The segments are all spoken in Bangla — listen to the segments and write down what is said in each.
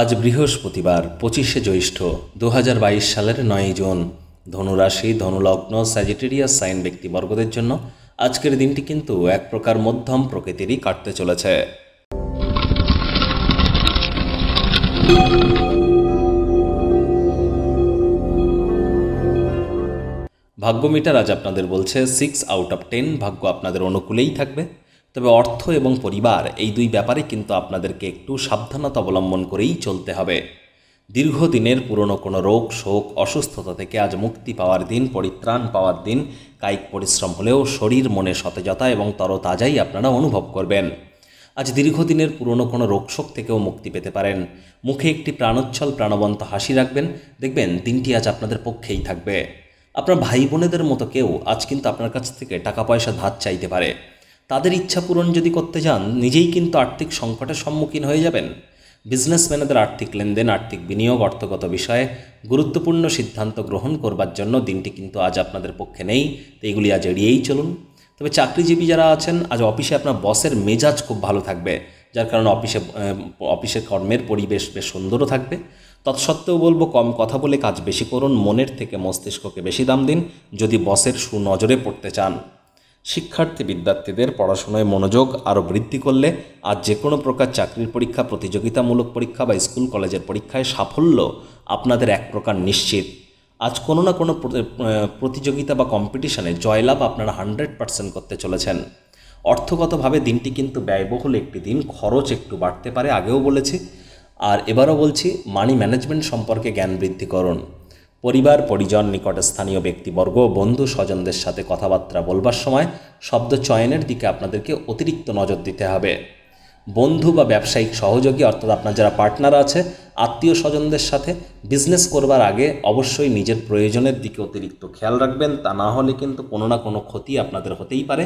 আজ বৃহস্পতিবার পঁচিশে জ্যৈষ্ঠ দু সালের নয় জুন ধনুরাশি ধনুলগ্ন স্যাজিটেরিয়াস সাইন ব্যক্তিবর্গদের জন্য আজকের দিনটি কিন্তু এক প্রকার মধ্যম প্রকৃতিরই কাটতে চলেছে ভাগ্য মিটার আজ আপনাদের বলছে সিক্স আউট অফ টেন ভাগ্য আপনাদের অনুকূলেই থাকবে তবে অর্থ এবং পরিবার এই দুই ব্যাপারে কিন্তু আপনাদেরকে একটু সাবধানতা অবলম্বন করেই চলতে হবে দীর্ঘদিনের পুরনো কোনো রোগ শোক অসুস্থতা থেকে আজ মুক্তি পাওয়ার দিন পরিত্রাণ পাওয়ার দিন কায়িক পরিশ্রম হলেও শরীর মনে সতেজতা এবং তরতাজাই আপনারা অনুভব করবেন আজ দীর্ঘদিনের পুরনো কোনো রোগশোক থেকেও মুক্তি পেতে পারেন মুখে একটি প্রাণোচ্ছল প্রাণবন্ত হাসি রাখবেন দেখবেন দিনটি আজ আপনাদের পক্ষেই থাকবে আপনার ভাই বোনেদের মতো কেউ আজ কিন্তু আপনার কাছ থেকে টাকা পয়সা ধার চাইতে পারে তাদের ইচ্ছা পূরণ যদি করতে যান নিজেই কিন্তু আর্থিক সংকটের সম্মুখীন হয়ে যাবেন বিজনেসম্যানেদের আর্থিক লেনদেন আর্থিক বিনিয়োগ অর্থগত বিষয়ে গুরুত্বপূর্ণ সিদ্ধান্ত গ্রহণ করবার জন্য দিনটি কিন্তু আজ আপনাদের পক্ষে নেই তো এগুলি আজ এড়িয়েই চলুন তবে চাকরিজীবী যারা আছেন আজ অফিসে আপনার বসের মেজাজ খুব ভালো থাকবে যার কারণে অফিসে অফিসের কর্মের পরিবেশ বেশ সুন্দরও থাকবে তৎসত্ত্বেও বলবো কম কথা বলে কাজ বেশি করুন মনের থেকে মস্তিষ্ককে বেশি দাম দিন যদি বসের সুনজরে পড়তে চান শিক্ষার্থী বিদ্যার্থীদের পড়াশোনায় মনোযোগ আরও বৃদ্ধি করলে আর যে কোনো প্রকার চাকরির পরীক্ষা প্রতিযোগিতামূলক পরীক্ষা বা স্কুল কলেজের পরীক্ষায় সাফল্য আপনাদের এক প্রকার নিশ্চিত আজ কোনো না কোনো প্রতিযোগিতা বা কম্পিটিশনে জয়লাভ আপনারা হান্ড্রেড পার্সেন্ট করতে চলেছেন অর্থগতভাবে দিনটি কিন্তু ব্যয়বহুল একটি দিন খরচ একটু বাড়তে পারে আগেও বলেছি আর এবারও বলছি মানি ম্যানেজমেন্ট সম্পর্কে জ্ঞান বৃদ্ধি পরিবার পরিজন নিকট স্থানীয় ব্যক্তিবর্গ বন্ধু স্বজনদের সাথে কথাবার্তা বলবার সময় শব্দ চয়নের দিকে আপনাদেরকে অতিরিক্ত নজর দিতে হবে বন্ধু বা ব্যবসায়িক সহযোগী অর্থাৎ আপনার যারা পার্টনার আছে আত্মীয় স্বজনদের সাথে বিজনেস করবার আগে অবশ্যই নিজের প্রয়োজনের দিকে অতিরিক্ত খেয়াল রাখবেন তা না হলে কিন্তু কোনো না কোনো ক্ষতি আপনাদের হতেই পারে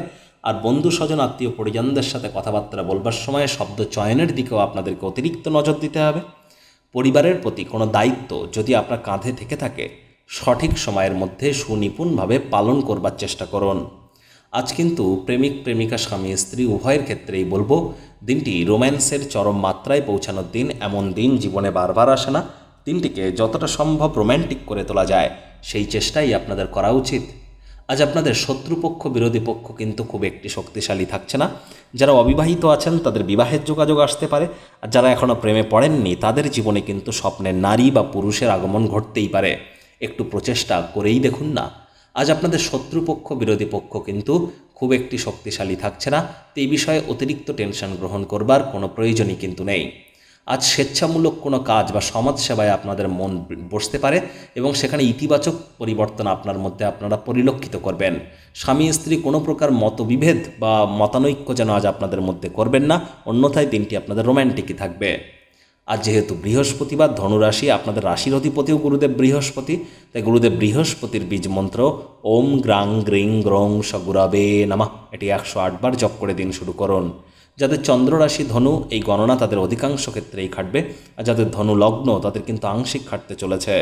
আর বন্ধু স্বজন আত্মীয় পরিজনদের সাথে কথাবার্তা বলবার সময় শব্দ চয়নের দিকেও আপনাদেরকে অতিরিক্ত নজর দিতে হবে পরিবারের প্রতি কোনো দায়িত্ব যদি আপনার কাঁধে থেকে থাকে সঠিক সময়ের মধ্যে সুনিপুণভাবে পালন করবার চেষ্টা করুন আজ কিন্তু প্রেমিক প্রেমিকা স্বামী স্ত্রী উভয়ের ক্ষেত্রেই বলবো দিনটি রোম্যান্সের চরম মাত্রায় পৌঁছানোর দিন এমন দিন জীবনে বারবার আসে না দিনটিকে যতটা সম্ভব রোম্যান্টিক করে তোলা যায় সেই চেষ্টাই আপনাদের করা উচিত আজ আপনাদের শত্রুপক্ষ বিরোধী পক্ষ কিন্তু খুব একটি শক্তিশালী থাকছে না যারা অবিবাহিত আছেন তাদের বিবাহের যোগাযোগ আসতে পারে আর যারা এখনও প্রেমে পড়েননি তাদের জীবনে কিন্তু স্বপ্নের নারী বা পুরুষের আগমন ঘটতেই পারে একটু প্রচেষ্টা করেই দেখুন না আজ আপনাদের শত্রুপক্ষ বিরোধী পক্ষ কিন্তু খুব একটি শক্তিশালী থাকছে না তো এই বিষয়ে অতিরিক্ত টেনশন গ্রহণ করবার কোনো প্রয়োজনই কিন্তু নেই আজ স্বেচ্ছামূলক কোনো কাজ বা সমাজসেবায় আপনাদের মন বসতে পারে এবং সেখানে ইতিবাচক পরিবর্তন আপনার মধ্যে আপনারা পরিলক্ষিত করবেন স্বামী স্ত্রী কোনো প্রকার মতবিভেদ বা মতানৈক্য যেন আজ আপনাদের মধ্যে করবেন না অন্যথায় দিনটি আপনাদের রোম্যান্টিকই থাকবে আর যেহেতু বৃহস্পতিবার ধনুরাশি আপনাদের রাশির অধিপতিও গুরুদেব বৃহস্পতি তাই গুরুদেব বৃহস্পতির বীজ মন্ত্র ওম গ্রাং গ্রিং গ্রং সগুরাবে নামা এটি একশো আটবার জপ করে দিন শুরু করুন যাদের চন্দ্ররাশি ধনু এই গণনা তাদের অধিকাংশ ক্ষেত্রেই খাটবে আর যাদের ধনু লগ্ন তাদের কিন্তু আংশিক খাটতে চলেছে